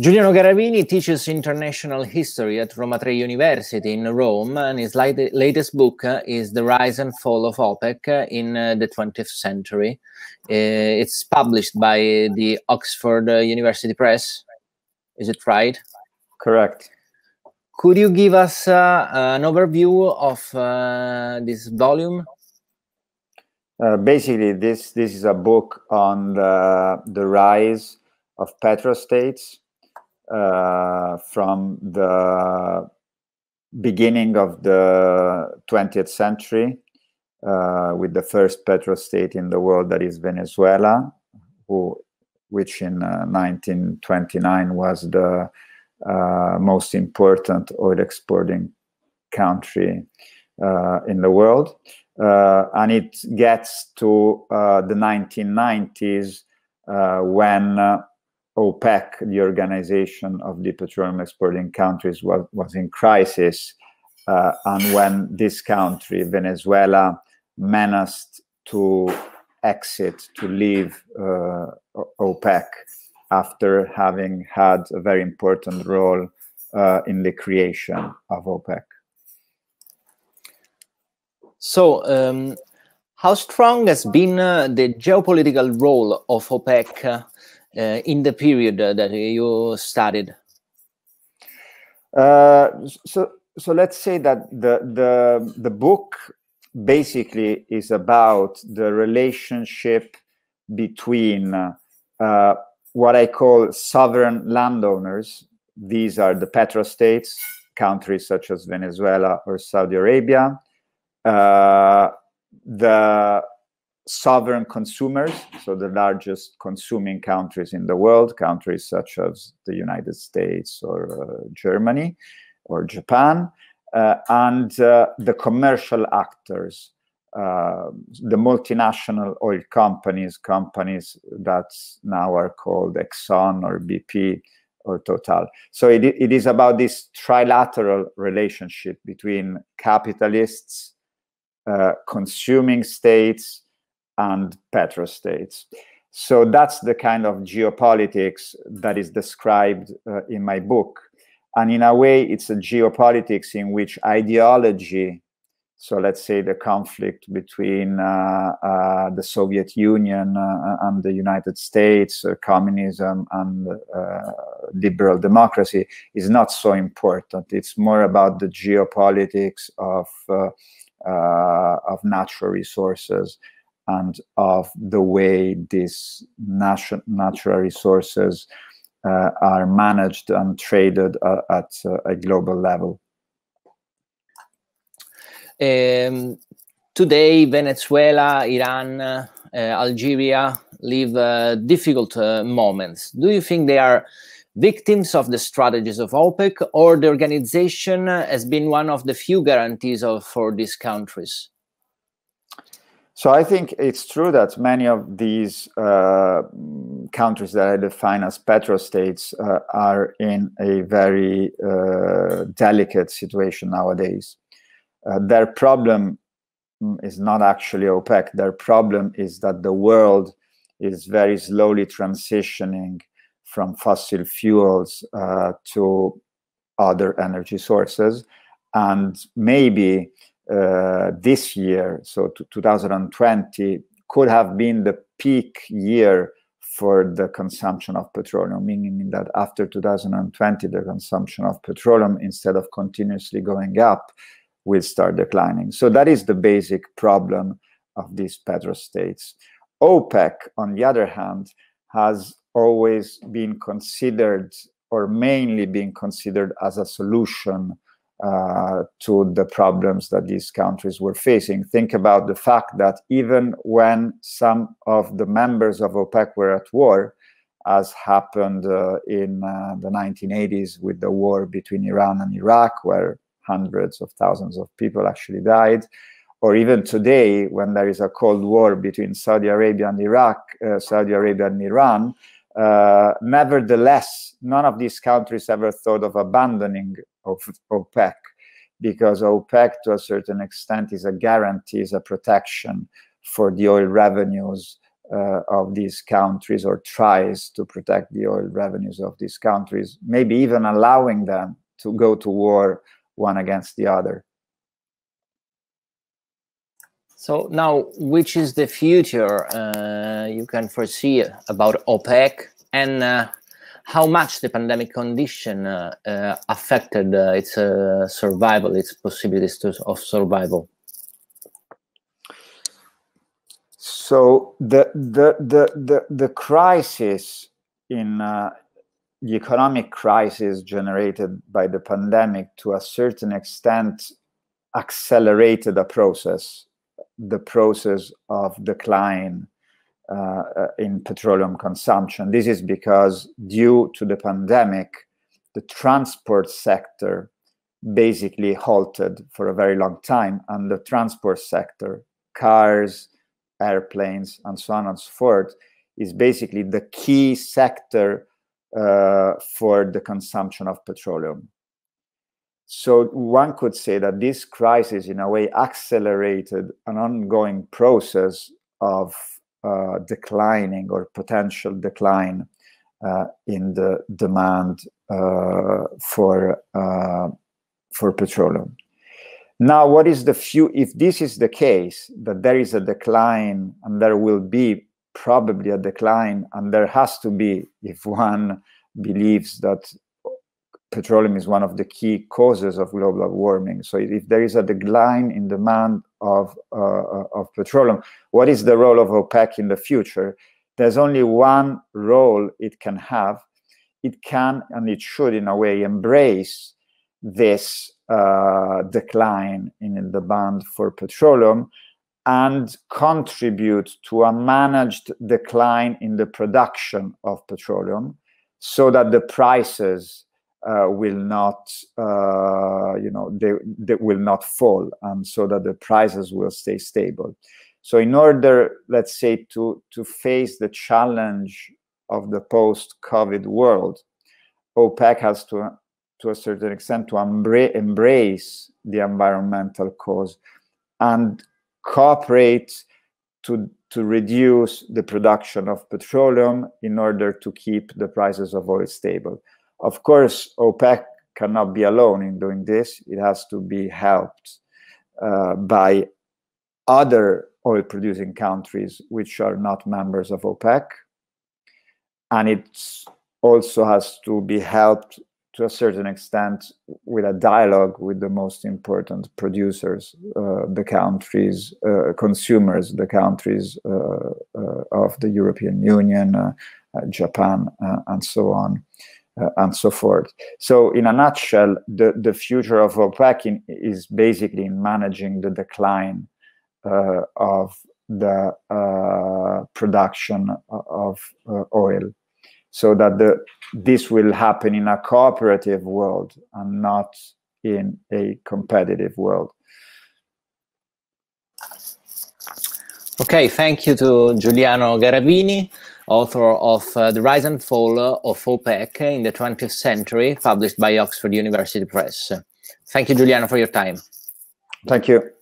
Giuliano Garavini teaches international history at Roma Tre University in Rome, and his latest book uh, is The Rise and Fall of OPEC uh, in uh, the 20th Century. it's published by the Oxford University Press. Is it right? Correct. Could you give us uh, an overview of uh, this volume? Uh, basically, this this is a book on the, the rise of petrostates uh, from the beginning of the 20th century uh, with the first petrostate in the world that is Venezuela, who, which in uh, 1929 was the uh, most important oil exporting country uh, in the world. and it gets to the 1990s when OPEC, the organization of the petroleum exporting countries, was, was in crisis. Uh, and when this country, Venezuela, menaced to exit, to leave uh, OPEC after having had a very important role uh, in the creation of OPEC. So, um, how strong has been uh, the geopolitical role of OPEC uh, uh, in the period uh, that you studied? Uh, so, so let's say that the the the book basically is about the relationship between uh, what I call sovereign landowners. These are the petrostates, countries such as Venezuela or Saudi Arabia, uh, the sovereign consumers, so the largest consuming countries in the world, countries such as the United States or uh, Germany or Japan, uh, and uh, the commercial actors, uh, the multinational oil companies, companies that now are called Exxon or BP or Total. So it, it is about this trilateral relationship between capitalists, uh, consuming states, and petrostates. So that's the kind of geopolitics that is described uh, in my book. And in a way, it's a geopolitics in which ideology, so let's say the conflict between uh, uh, the Soviet Union uh, uh, and the United States, uh, communism and liberal democracy, is not so important. It's more about the geopolitics of, of natural resources and of the way these natural resources uh, are managed and traded uh, at uh, a global level. Um, today, Venezuela, Iran, uh, Algeria live uh, difficult uh, moments. Do you think they are victims of the strategies of OPEC, or the organization has been one of the few guarantees of, for these countries? So I think it's true that many of these uh, countries that I define as petrostates uh, are in a very uh, delicate situation nowadays. Uh, their problem mm, is not actually OPEC. Their problem is that the world is very slowly transitioning from fossil fuels uh, to other energy sources, and maybe uh, this year, so 2020, could have been the peak year for the consumption of petroleum, meaning that after 2020, the consumption of petroleum, instead of continuously going up, will start declining. So that is the basic problem of these petrostates. OPEC, on the other hand, has always been considered or mainly being considered as a solution uh, to the problems that these countries were facing. Think about the fact that even when some of the members of OPEC were at war, as happened uh, in uh, the 1980s with the war between Iran and Iraq, where hundreds of thousands of people actually died, or even today when there is a cold war between Saudi Arabia and Iraq, uh, Saudi Arabia and Iran, uh, nevertheless, none of these countries ever thought of abandoning of OPEC because OPEC, to a certain extent, is a guarantee, is a protection for the oil revenues uh, of these countries or tries to protect the oil revenues of these countries, maybe even allowing them to go to war one against the other. So now, which is the future uh, you can foresee about OPEC and uh, how much the pandemic condition uh, uh affected uh, its uh, survival, its possibilities to, of survival? So the the the the, the crisis in the economic crisis generated by the pandemic, to a certain extent, accelerated a process the process of decline uh, uh, in petroleum consumption. This is because, due to the pandemic, the transport sector basically halted for a very long time. And the transport sector, cars, airplanes, and so on and so forth, is basically the key sector uh, for the consumption of petroleum. So one could say that this crisis, in a way, accelerated an ongoing process of uh, declining or potential decline uh, in the demand uh, for uh, for petroleum. Now, what is the few? If this is the case, that there is a decline, and there will be probably a decline, and there has to be if one believes that petroleum is one of the key causes of global warming. So if there is a decline in demand of, uh, of petroleum, what is the role of OPEC in the future? There's only one role it can have. It can and it should, in a way, embrace this uh, decline in the demand for petroleum and contribute to a managed decline in the production of petroleum so that the prices uh, will not, uh, you know, they, they will not fall, and um, so that the prices will stay stable. So, in order, let's say, to to face the challenge of the post-COVID world, OPEC has to, to a certain extent, to embrace the environmental cause and cooperate to to reduce the production of petroleum in order to keep the prices of oil stable. Of course, OPEC cannot be alone in doing this. It has to be helped uh, by other oil producing countries which are not members of OPEC. And it also has to be helped to a certain extent with a dialogue with the most important producers, uh, the countries, uh, consumers, the countries uh, uh of the European Union, uh, uh, Japan, and so on uh, and so forth. So, in a nutshell, the, the future of OPEC in, is basically in managing the decline uh, of the uh, production of uh, oil, so that the this will happen in a cooperative world and not in a competitive world. Okay, thank you to Giuliano Garavini author of uh, The Rise and Fall of OPEC in the 20th Century, published by Oxford University Press. Thank you, Giuliano, for your time. Thank you.